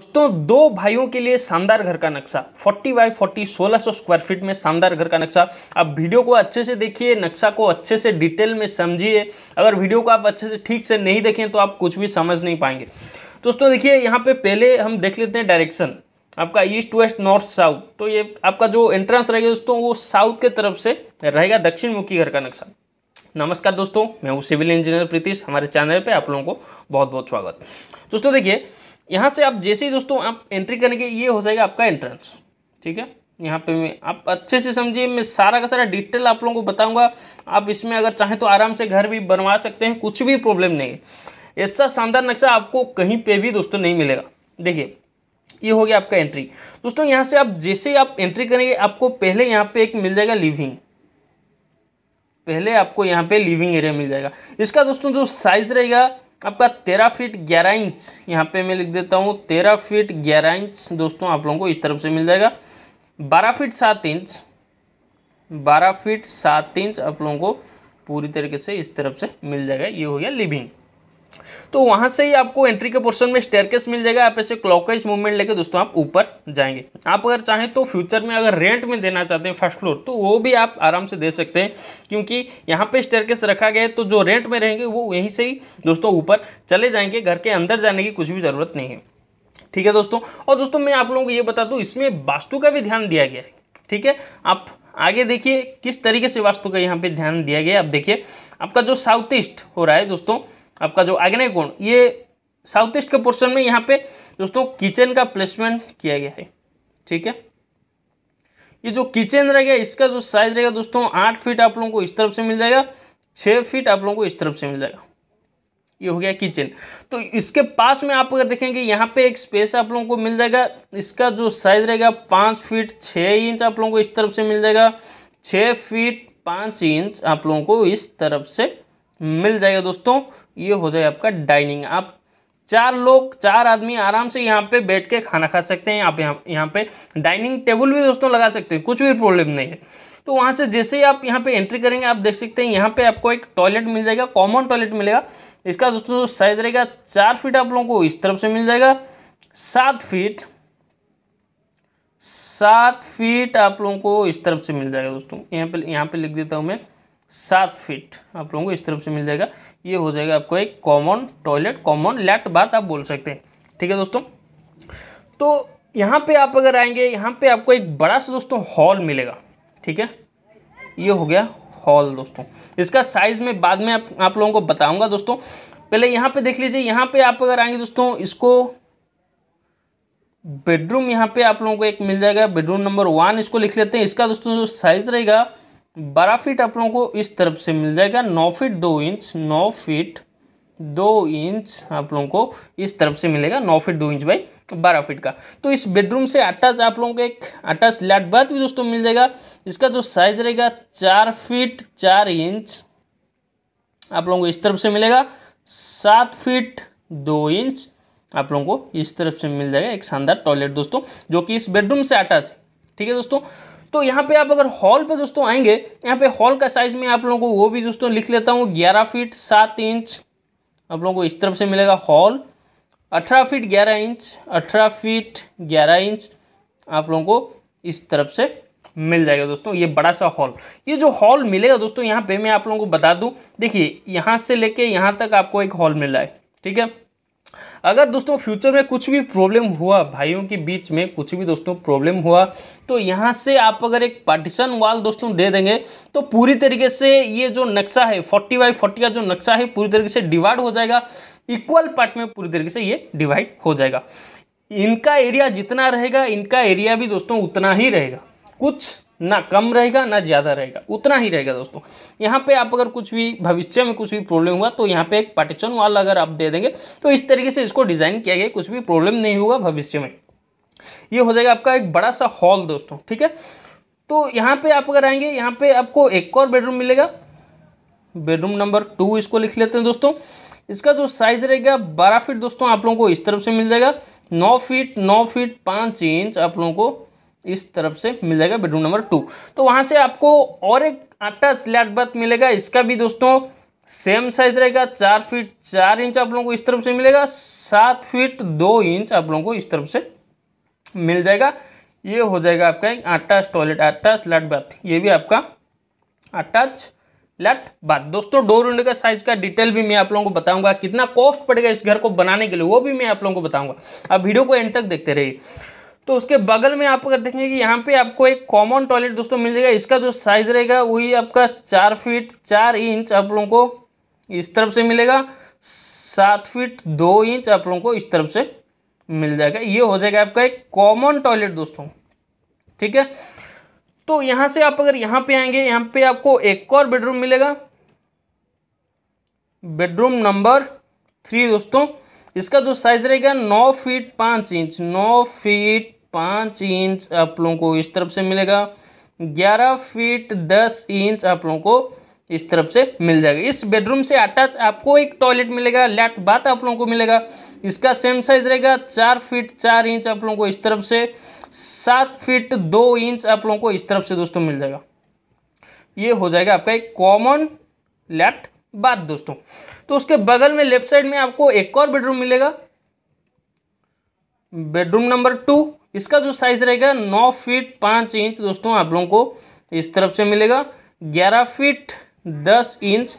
दोस्तों दो भाइयों के लिए शानदार घर का नक्शा 40 बाई 40 1600 स्क्वायर फीट में शानदार घर का नक्शा आप वीडियो को अच्छे से देखिए नक्शा को अच्छे से डिटेल में समझिए अगर वीडियो को आप अच्छे से ठीक से नहीं देखें तो आप कुछ भी समझ नहीं पाएंगे दोस्तों देखिए यहाँ पे पहले हम देख लेते हैं डायरेक्शन आपका ईस्ट वेस्ट नॉर्थ साउथ तो ये आपका जो एंट्रेंस रहेगा दोस्तों वो साउथ के तरफ से रहेगा दक्षिण मुखी घर का नक्शा नमस्कार दोस्तों मैं हूँ सिविल इंजीनियर प्रीतिश हमारे चैनल पर आप लोगों को बहुत बहुत स्वागत दोस्तों देखिए यहाँ से आप जैसे ही दोस्तों आप एंट्री करेंगे ये हो जाएगा आपका एंट्रेंस ठीक है यहाँ पे मैं आप अच्छे से समझिए मैं सारा का सारा डिटेल आप लोगों को बताऊंगा आप इसमें अगर चाहें तो आराम से घर भी बनवा सकते हैं कुछ भी प्रॉब्लम नहीं है ऐसा शानदार नक्शा आपको कहीं पे भी दोस्तों नहीं मिलेगा देखिए ये हो गया आपका एंट्री दोस्तों यहाँ से आप जैसे आप एंट्री करेंगे आपको पहले यहाँ पे एक मिल जाएगा लिविंग पहले आपको यहाँ पे लिविंग एरिया मिल जाएगा इसका दोस्तों जो साइज़ रहेगा आपका तेरह फीट ग्यारह इंच यहाँ पे मैं लिख देता हूँ तेरह फीट ग्यारह इंच दोस्तों आप लोगों को इस तरफ से मिल जाएगा बारह फीट सात इंच बारह फीट सात इंच आप लोगों को पूरी तरीके से इस तरफ से मिल जाएगा ये हो गया लिविंग तो वहां से ही आपको एंट्री के पोर्शन में स्टेयरकेस मिल जाएगा आप ऐसे क्लॉकवाइज मूवमेंट लेके दोस्तों आप ऊपर जाएंगे आप अगर चाहें तो फ्यूचर में अगर रेंट में देना चाहते हैं फर्स्ट फ्लोर तो वो भी आप आराम से दे सकते हैं क्योंकि यहाँ पे स्टेयरकेस रखा गया है तो जो रेंट में रहेंगे वो यहीं से ही दोस्तों ऊपर चले जाएंगे घर के अंदर जाने की कुछ भी ज़रूरत नहीं है ठीक है दोस्तों और दोस्तों मैं आप लोगों को ये बता दूँ इसमें वास्तु का भी ध्यान दिया गया है ठीक है आप आगे देखिए किस तरीके से वास्तु का यहाँ पे ध्यान दिया गया आप देखिए आपका जो साउथ ईस्ट हो रहा है दोस्तों आपका जो आग्नेय कोण ये साउथ ईस्ट के पोर्शन में यहाँ पे दोस्तों किचन का प्लेसमेंट किया गया है ठीक है ये जो किचन रहेगा इसका जो साइज रहेगा दोस्तों आठ फीट आप लोगों को इस तरफ से मिल जाएगा छः फीट आप लोगों को इस तरफ से मिल जाएगा ये हो गया किचन तो इसके पास में आप अगर देखेंगे यहाँ पे एक स्पेस आप लोगों को मिल जाएगा इसका जो साइज रहेगा पाँच फीट छः इंच आप लोगों को इस तरफ से मिल जाएगा छः फीट पाँच इंच आप लोगों को इस तरफ से मिल जाएगा दोस्तों ये हो जाए आपका डाइनिंग आप चार लोग चार आदमी आराम से यहाँ पे बैठ के खाना खा सकते हैं आप यहाँ यहाँ पे डाइनिंग टेबल भी दोस्तों लगा सकते हैं कुछ भी प्रॉब्लम नहीं है तो वहाँ से जैसे ही आप यहाँ पे एंट्री करेंगे आप देख सकते हैं यहाँ पे आपको एक टॉयलेट मिल जाएगा कॉमन टॉयलेट मिलेगा इसका दोस्तों जो साइज रहेगा चार फीट आप लोगों को इस तरफ से मिल जाएगा सात फीट सात फीट आप लोगों को इस तरफ से मिल जाएगा दोस्तों यहाँ पे यहाँ पे लिख देता हूँ मैं सात फीट आप लोगों को इस तरफ से मिल जाएगा ये हो जाएगा आपको एक कॉमन टॉयलेट कॉमन लेट बात आप बोल सकते हैं ठीक है दोस्तों तो यहाँ पे आप अगर आएंगे यहाँ पे आपको एक बड़ा सा दोस्तों हॉल मिलेगा ठीक है ये हो गया हॉल दोस्तों इसका साइज़ में बाद में आप आप लोगों को बताऊंगा दोस्तों पहले यहाँ पे देख लीजिए यहाँ पे आप अगर आएंगे दोस्तों इसको बेडरूम यहाँ पे आप लोगों को एक मिल जाएगा बेडरूम नंबर वन इसको लिख लेते हैं इसका दोस्तों जो साइज़ रहेगा बारह फीट अपनों को इस तरफ से मिल जाएगा नौ फीट दो इंच नौ फीट दो इंच आप लोगों को इस तरफ से मिलेगा नौ फीट दो इंच बाई बारह फीट का तो इस बेडरूम से अटैच आप लोगों को एक अटैच लैट बाथ भी दोस्तों मिल जाएगा इसका जो साइज रहेगा चार फीट चार इंच आप लोगों को इस तरफ से मिलेगा सात फीट दो इंच आप लोगों को इस तरफ से मिल जाएगा एक शानदार टॉयलेट दोस्तों जो कि इस बेडरूम से अटैच है ठीक है दोस्तों तो यहाँ पे आप अगर हॉल पे दोस्तों आएंगे यहाँ पे हॉल का साइज में आप लोगों को वो भी दोस्तों लिख लेता हूँ ग्यारह फीट सात इंच आप लोगों को इस तरफ से मिलेगा हॉल अठारह फीट ग्यारह इंच अठारह फीट ग्यारह इंच आप लोगों को इस तरफ से मिल जाएगा दोस्तों ये बड़ा सा हॉल ये जो हॉल मिलेगा दोस्तों यहाँ पे मैं आप लोगों को बता दूँ देखिए यहाँ से लेके यहाँ तक आपको एक हॉल मिल रहा है ठीक है अगर दोस्तों फ्यूचर में कुछ भी प्रॉब्लम हुआ भाइयों के बीच में कुछ भी दोस्तों प्रॉब्लम हुआ तो यहाँ से आप अगर एक पार्टीशन वाल दोस्तों दे देंगे तो पूरी तरीके से ये जो नक्शा है फोर्टी बाई फोर्टी का जो नक्शा है पूरी तरीके से डिवाइड हो जाएगा इक्वल पार्ट में पूरी तरीके से ये डिवाइड हो जाएगा इनका एरिया जितना रहेगा इनका एरिया भी दोस्तों उतना ही रहेगा कुछ ना कम रहेगा ना ज़्यादा रहेगा उतना ही रहेगा दोस्तों यहाँ पे आप अगर कुछ भी भविष्य में कुछ भी प्रॉब्लम हुआ तो यहाँ पे एक पार्टीशन वाल अगर आप दे देंगे तो इस तरीके से इसको डिज़ाइन किया गया कुछ भी प्रॉब्लम नहीं होगा भविष्य में ये हो जाएगा आपका एक बड़ा सा हॉल दोस्तों ठीक है तो यहाँ पे आप अगर आएंगे यहाँ पे आपको एक और बेडरूम मिलेगा बेडरूम नंबर टू इसको लिख लेते हैं दोस्तों इसका जो साइज रहेगा बारह फीट दोस्तों आप लोगों को इस तरफ से मिल जाएगा नौ फीट नौ फीट पाँच इंच आप लोगों को इस तरफ से मिल जाएगा बेडरूम नंबर टू तो वहाँ से आपको और एक अटैच लैट बात मिलेगा इसका भी दोस्तों सेम साइज रहेगा चार फीट चार इंच आप लोगों को इस तरफ से मिलेगा सात फीट दो इंच आप लोगों को इस तरफ से मिल जाएगा ये हो जाएगा आपका एक अटैच टॉयलेट अटैच लैट बाथ ये भी आपका अटैच लेट बात दोस्तों डोर विंडो का साइज का डिटेल भी मैं आप लोगों को बताऊंगा कितना कॉस्ट पड़ेगा इस घर को बनाने के लिए वो भी मैं आप लोगों को बताऊंगा अब वीडियो को एंड तक देखते रहिए तो उसके बगल में आप अगर देखेंगे कि यहाँ पे आपको एक कॉमन टॉयलेट दोस्तों मिल जाएगा इसका जो साइज रहेगा वही आपका चार फीट चार इंच आप लोगों को इस तरफ से मिलेगा सात फीट दो इंच आप लोगों को इस तरफ से मिल जाएगा ये हो जाएगा आपका एक कॉमन टॉयलेट दोस्तों ठीक है तो यहां से आप अगर यहां पे आएंगे यहां पे आपको एक और बेडरूम मिलेगा बेडरूम नंबर थ्री दोस्तों इसका जो साइज रहेगा नौ फीट पांच इंच नौ फीट पाँच इंच आप लोगों को इस तरफ से मिलेगा ग्यारह फीट दस इंच आप लोगों को इस तरफ से मिल जाएगा इस बेडरूम से अटैच आपको एक टॉयलेट मिलेगा लैट बात आप लोगों को मिलेगा इसका सेम साइज रहेगा चार फीट चार इंच आप लोगों को इस तरफ से सात फीट दो इंच आप लोगों को इस तरफ से दोस्तों मिल जाएगा ये हो जाएगा आपका एक कॉमन लैट बात दोस्तों तो उसके बगल में लेफ्ट साइड में आपको एक और बेडरूम मिलेगा बेडरूम नंबर टू इसका जो साइज़ रहेगा नौ फीट पाँच इंच दोस्तों आप लोगों को इस तरफ से मिलेगा ग्यारह फीट दस इंच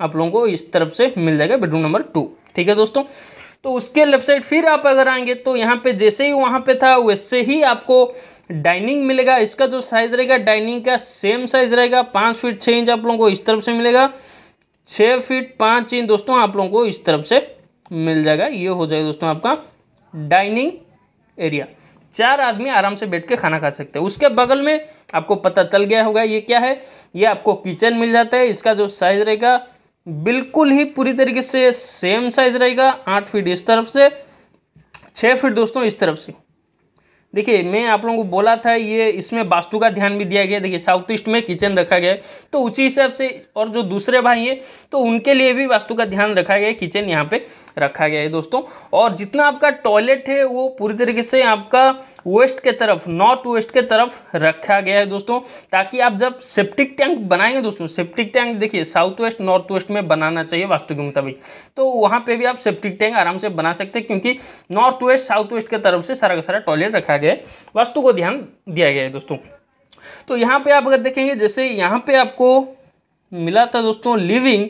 आप लोगों को इस तरफ से मिल जाएगा बेडरूम नंबर टू ठीक है दोस्तों तो उसके लेफ्ट साइड फिर आप अगर आएंगे तो यहाँ पे जैसे ही वहाँ पे था वैसे ही आपको डाइनिंग मिलेगा इसका जो साइज़ रहेगा डाइनिंग का सेम साइज़ रहेगा पाँच फीट छः इंच आप लोगों को इस तरफ से मिलेगा छः फीट पाँच इंच दोस्तों आप लोगों को इस तरफ से मिल जाएगा ये हो जाएगा दोस्तों आपका डाइनिंग एरिया चार आदमी आराम से बैठ के खाना खा सकते हैं उसके बगल में आपको पता चल गया होगा ये क्या है ये आपको किचन मिल जाता है इसका जो साइज रहेगा बिल्कुल ही पूरी तरीके से सेम साइज रहेगा आठ फीट इस तरफ से छः फीट दोस्तों इस तरफ से देखिए मैं आप लोगों को बोला था ये इसमें वास्तु का ध्यान भी दिया गया देखिए साउथ ईस्ट में किचन रखा गया है तो उसी हिसाब से और जो दूसरे भाई हैं तो उनके लिए भी वास्तु का ध्यान रखा गया है किचन यहाँ पे रखा गया है दोस्तों और जितना आपका टॉयलेट है वो पूरी तरीके से आपका वेस्ट के तरफ नॉर्थ वेस्ट के तरफ रखा गया है दोस्तों ताकि आप जब सेप्टिक टैंक बनाएंगे दोस्तों सेप्टिक टैंक देखिए साउथ वेस्ट नॉर्थ वेस्ट में बनाना चाहिए वास्तु के मुताबिक तो वहाँ पर भी आप सेप्टिक टैंक आराम से बना सकते हैं क्योंकि नॉर्थ वेस्ट साउथ वेस्ट के तरफ से सारा का सारा टॉयलेट रखा गया गया है वास्तु को ध्यान दिया गया है दोस्तों तो यहाँ पे आप अगर देखेंगे जैसे यहाँ पे आपको मिला था दोस्तों लिविंग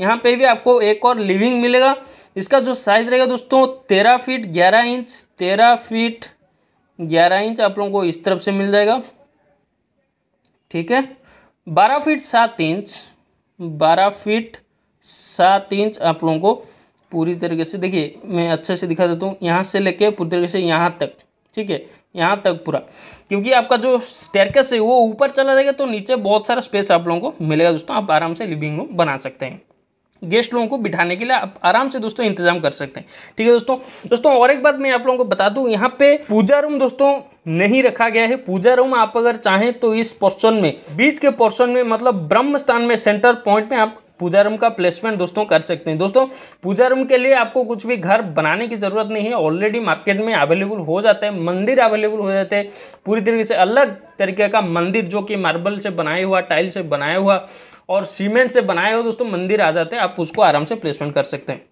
यहाँ पे भी आपको एक और लिविंग मिलेगा इसका जो साइज़ रहेगा दोस्तों तेरह फीट ग्यारह इंच तेरह फीट ग्यारह इंच आप लोगों को इस तरफ से मिल जाएगा ठीक है बारह फीट सात इंच बारह फीट सात इंच आप लोगों को पूरी तरीके से देखिए मैं अच्छे से दिखा देता हूँ यहाँ से लेके पूरी तरीके से यहाँ तक ठीक है यहाँ तक पूरा क्योंकि आपका जो स्टेरकस है वो ऊपर चला जाएगा तो नीचे बहुत सारा स्पेस आप लोगों को मिलेगा दोस्तों आप आराम से लिविंग रूम बना सकते हैं गेस्ट लोगों को बिठाने के लिए आप आराम से दोस्तों इंतजाम कर सकते हैं ठीक है दोस्तों दोस्तों और एक बात मैं आप लोगों को बता दूं यहाँ पे पूजा रूम दोस्तों नहीं रखा गया है पूजा रूम आप अगर चाहें तो इस पोर्शन में बीच के पोर्शन में मतलब ब्रह्म स्थान में सेंटर पॉइंट में आप पूजा रूम का प्लेसमेंट दोस्तों कर सकते हैं दोस्तों पूजा रूम के लिए आपको कुछ भी घर बनाने की ज़रूरत नहीं है ऑलरेडी मार्केट में अवेलेबल हो जाता है मंदिर अवेलेबल हो जाते हैं पूरी तरीके से अलग तरीके का मंदिर जो कि मार्बल से बनाया हुआ टाइल से बनाया हुआ और सीमेंट से बनाया हुआ दोस्तों मंदिर आ जाते हैं आप उसको आराम से प्लेसमेंट कर सकते हैं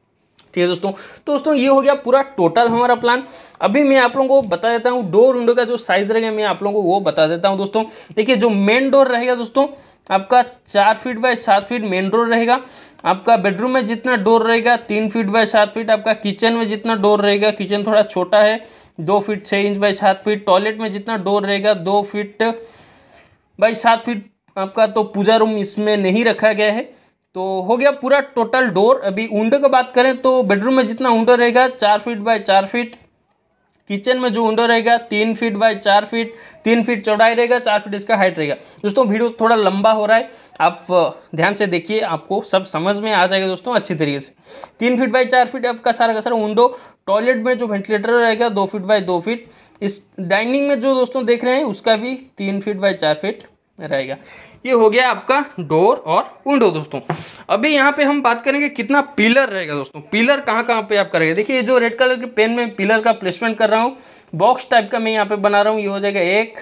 ठीक है दोस्तों तो दोस्तों ये हो गया पूरा टोटल हमारा प्लान अभी मैं आप लोगों को बता देता हूँ डोर विंडो का जो साइज रहेगा मैं आप लोगों को वो बता देता हूँ दोस्तों देखिए जो मेन डोर रहेगा दोस्तों आपका चार फीट बाय सात फीट मेन डोर रहेगा आपका बेडरूम में जितना डोर रहेगा तीन फीट बाय सात फीट आपका किचन में जितना डोर रहेगा किचन थोड़ा छोटा है दो फीट छः इंच बाय सात फीट टॉयलेट में जितना डोर रहेगा दो फीट बाई सात फीट आपका तो पूजा रूम इसमें नहीं रखा गया है तो हो गया पूरा टोटल डोर अभी ऊंडे का बात करें तो बेडरूम में जितना ऊंडा रहेगा चार फीट बाय चार फीट किचन में जो विंडो रहेगा तीन फीट बाय चार फीट तीन फीट चौड़ाई रहेगा चार फीट इसका हाइट रहेगा दोस्तों वीडियो थोड़ा लंबा हो रहा है आप ध्यान से देखिए आपको सब समझ में आ जाएगा दोस्तों अच्छी तरीके से तीन फीट बाय चार फीट आपका सारा का सारा विंडो टॉयलेट में जो वेंटिलेटर रहेगा दो फीट बाय दो फीट इस डाइनिंग में जो दोस्तों देख रहे हैं उसका भी तीन फीट बाय चार फीट रहेगा ये हो गया आपका डोर और विंडो दोस्तों अभी यहाँ पे हम बात करेंगे कितना पिलर रहेगा दोस्तों पिलर कहाँ कहाँ पे आप करेंगे देखिए ये जो रेड कलर के पेन में पिलर का प्लेसमेंट कर रहा हूँ बॉक्स टाइप का मैं यहाँ पे बना रहा हूँ ये हो जाएगा एक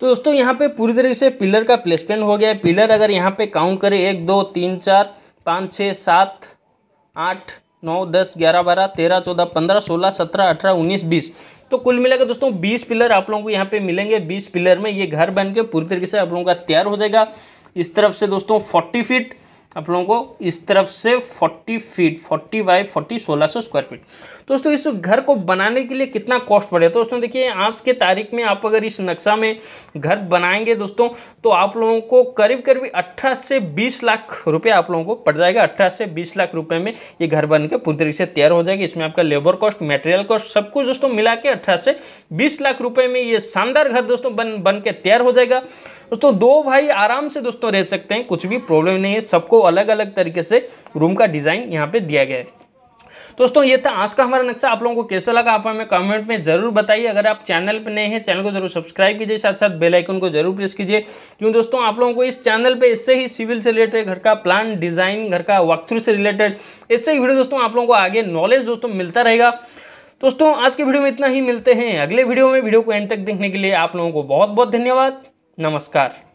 तो दोस्तों यहाँ पे पूरी तरीके से पिलर का प्लेसमेंट हो गया है पिलर अगर यहाँ पे काउंट करें एक दो तीन चार पाँच छः सात आठ नौ दस ग्यारह बारह तेरह चौदह पंद्रह सोलह सत्रह अठारह उन्नीस बीस तो कुल मिलाकर दोस्तों बीस पिलर आप लोगों को यहाँ पे मिलेंगे बीस पिलर में ये घर बन के पूरी तरीके से आप लोगों का तैयार हो जाएगा इस तरफ से दोस्तों फोर्टी फीट आप लोगों को इस तरफ से 40 फीट 40 बाई 40 सौ स्क्वायर फीट दोस्तों इस घर को बनाने के लिए कितना कॉस्ट पड़ेगा दोस्तों देखिए आज के तारीख में आप अगर इस नक्शा में घर बनाएंगे दोस्तों तो आप लोगों को करीब करीब अट्ठारह से बीस लाख रुपए आप लोगों को पड़ जाएगा अट्ठारह से बीस लाख रुपए में ये घर बन के पूरी तरीके से तैयार हो जाएगी इसमें आपका लेबर कॉस्ट मेटेरियल कॉस्ट सब कुछ दोस्तों मिला के अट्ठारह से बीस लाख रुपये में ये शानदार घर दोस्तों बन बन के तैयार हो जाएगा दोस्तों दो भाई आराम से दोस्तों रह सकते हैं कुछ भी प्रॉब्लम नहीं है सबको अलग अलग तरीके से रूम का डिज़ाइन यहाँ पे दिया गया है दोस्तों ये था आज का हमारा नक्शा आप लोगों को कैसा लगा आप हमें कमेंट में जरूर बताइए अगर आप चैनल पर नए हैं चैनल को जरूर सब्सक्राइब कीजिए साथ साथ बेल आइकन को जरूर प्रेस कीजिए क्यों दोस्तों आप लोगों को इस चैनल पे इससे ही सिविल से रिलेटेड घर का प्लान डिजाइन घर का वॉक थ्रू से रिलेटेड इससे ही वीडियो दोस्तों आप लोगों को आगे नॉलेज दोस्तों मिलता रहेगा दोस्तों आज के वीडियो में इतना ही मिलते हैं अगले वीडियो में वीडियो को एंड तक देखने के लिए आप लोगों को बहुत बहुत धन्यवाद नमस्कार